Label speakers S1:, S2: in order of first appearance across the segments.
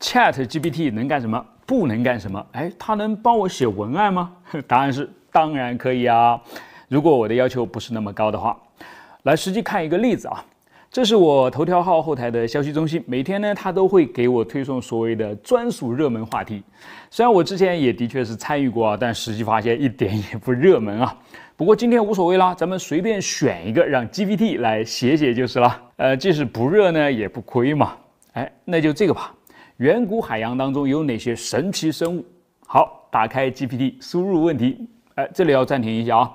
S1: Chat GPT 能干什么？不能干什么？哎，它能帮我写文案吗？答案是当然可以啊。如果我的要求不是那么高的话，来实际看一个例子啊。这是我头条号后台的消息中心，每天呢它都会给我推送所谓的专属热门话题。虽然我之前也的确是参与过，啊，但实际发现一点也不热门啊。不过今天无所谓啦，咱们随便选一个让 GPT 来写写就是了。呃，即使不热呢，也不亏嘛。哎，那就这个吧。远古海洋当中有哪些神奇生物？好，打开 G P T 输入问题。哎，这里要暂停一下啊。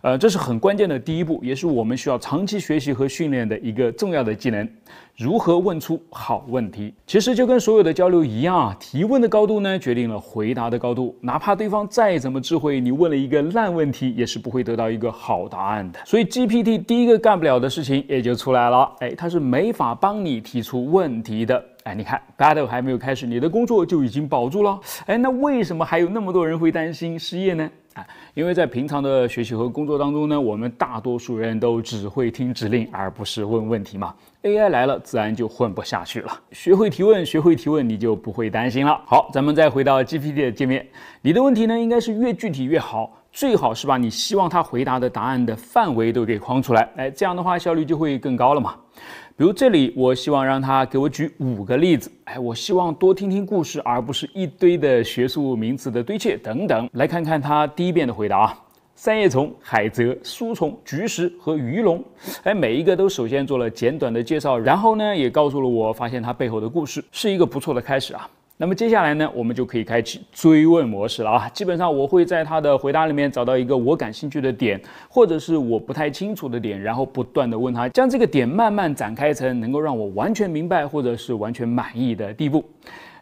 S1: 呃，这是很关键的第一步，也是我们需要长期学习和训练的一个重要的技能：如何问出好问题。其实就跟所有的交流一样啊，提问的高度呢，决定了回答的高度。哪怕对方再怎么智慧，你问了一个烂问题，也是不会得到一个好答案的。所以 G P T 第一个干不了的事情也就出来了。哎，它是没法帮你提出问题的。哎，你看，battle 还没有开始，你的工作就已经保住了。哎，那为什么还有那么多人会担心失业呢？啊，因为在平常的学习和工作当中呢，我们大多数人都只会听指令，而不是问问题嘛。AI 来了，自然就混不下去了。学会提问，学会提问，你就不会担心了。好，咱们再回到 GPT 的界面，你的问题呢，应该是越具体越好，最好是把你希望他回答的答案的范围都给框出来。哎，这样的话效率就会更高了嘛。比如这里，我希望让他给我举五个例子。哎，我希望多听听故事，而不是一堆的学术名词的堆砌等等。来看看他第一遍的回答啊：三叶虫、海蜇、书虫、菊石和鱼龙。哎，每一个都首先做了简短的介绍，然后呢，也告诉了我发现它背后的故事，是一个不错的开始啊。那么接下来呢，我们就可以开启追问模式了啊！基本上我会在他的回答里面找到一个我感兴趣的点，或者是我不太清楚的点，然后不断的问他，将这个点慢慢展开成能够让我完全明白或者是完全满意的地步。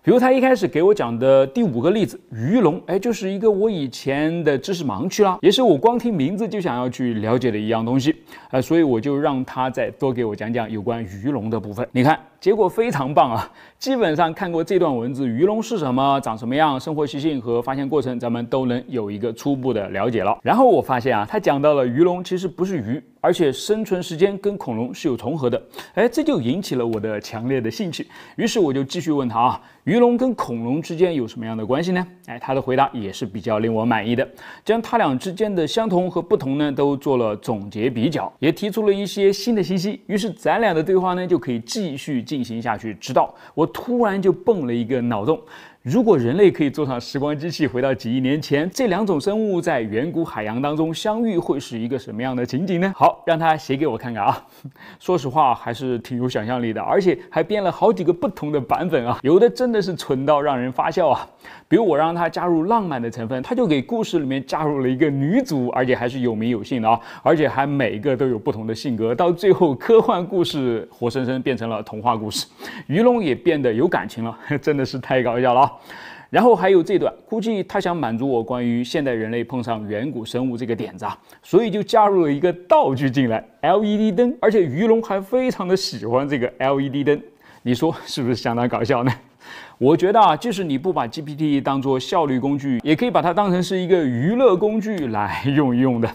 S1: 比如他一开始给我讲的第五个例子鱼龙，哎，就是一个我以前的知识盲区啦，也是我光听名字就想要去了解的一样东西，呃，所以我就让他再多给我讲讲有关鱼龙的部分。你看。结果非常棒啊！基本上看过这段文字，鱼龙是什么，长什么样，生活习性和发现过程，咱们都能有一个初步的了解了。然后我发现啊，他讲到了鱼龙其实不是鱼，而且生存时间跟恐龙是有重合的。哎，这就引起了我的强烈的兴趣。于是我就继续问他啊，鱼龙跟恐龙之间有什么样的关系呢？哎，他的回答也是比较令我满意的，将他俩之间的相同和不同呢都做了总结比较，也提出了一些新的信息。于是咱俩的对话呢就可以继续进。进行下去，直到我突然就蹦了一个脑洞。如果人类可以坐上时光机器回到几亿年前，这两种生物在远古海洋当中相遇，会是一个什么样的情景呢？好，让他写给我看看啊。说实话，还是挺有想象力的，而且还编了好几个不同的版本啊。有的真的是蠢到让人发笑啊。比如我让他加入浪漫的成分，他就给故事里面加入了一个女主，而且还是有名有姓的啊，而且还每一个都有不同的性格，到最后科幻故事活生生变成了童话故事，鱼龙也变得有感情了，真的是太搞笑了啊。然后还有这段，估计他想满足我关于现代人类碰上远古生物这个点子啊，所以就加入了一个道具进来，LED 灯，而且鱼龙还非常的喜欢这个 LED 灯，你说是不是相当搞笑呢？我觉得啊，即使你不把 GPT 当做效率工具，也可以把它当成是一个娱乐工具来用一用的。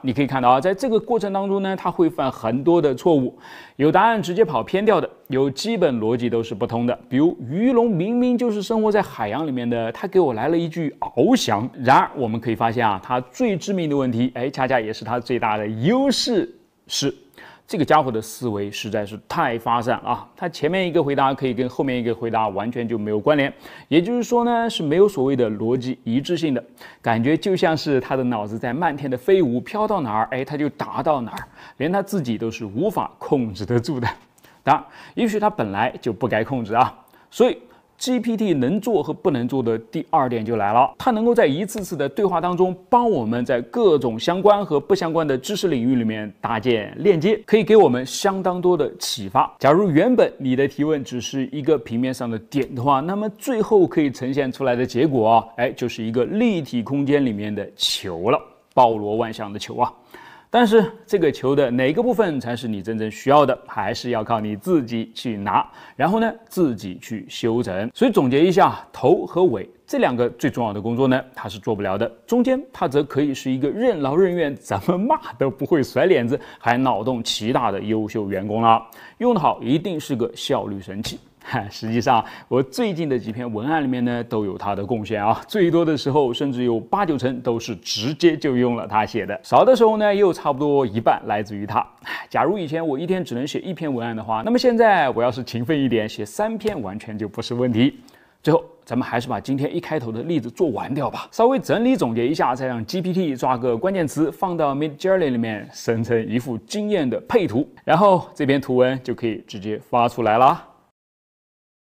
S1: 你可以看到啊，在这个过程当中呢，他会犯很多的错误，有答案直接跑偏掉的，有基本逻辑都是不通的。比如鱼龙明明就是生活在海洋里面的，他给我来了一句翱翔。然而我们可以发现啊，它最致命的问题，哎，恰恰也是它最大的优势是。这个家伙的思维实在是太发散了啊！他前面一个回答可以跟后面一个回答完全就没有关联，也就是说呢是没有所谓的逻辑一致性的感觉，就像是他的脑子在漫天的飞舞，飘到哪儿，哎，他就达到哪儿，连他自己都是无法控制得住的。当然，也许他本来就不该控制啊，所以。GPT 能做和不能做的第二点就来了，它能够在一次次的对话当中，帮我们在各种相关和不相关的知识领域里面搭建链接，可以给我们相当多的启发。假如原本你的提问只是一个平面上的点的话，那么最后可以呈现出来的结果啊，哎，就是一个立体空间里面的球了，包罗万象的球啊。但是这个球的哪个部分才是你真正需要的，还是要靠你自己去拿，然后呢自己去修整。所以总结一下，头和尾这两个最重要的工作呢，他是做不了的。中间他则可以是一个任劳任怨、怎么骂都不会甩脸子，还脑洞奇大的优秀员工了。用的好，一定是个效率神器。实际上，我最近的几篇文案里面呢，都有他的贡献啊。最多的时候，甚至有八九成都是直接就用了他写的；少的时候呢，也有差不多一半来自于他。假如以前我一天只能写一篇文案的话，那么现在我要是勤奋一点，写三篇完全就不是问题。最后，咱们还是把今天一开头的例子做完掉吧。稍微整理总结一下，再让 GPT 抓个关键词，放到 MidJourney 里面生成一幅惊艳的配图，然后这篇图文就可以直接发出来啦。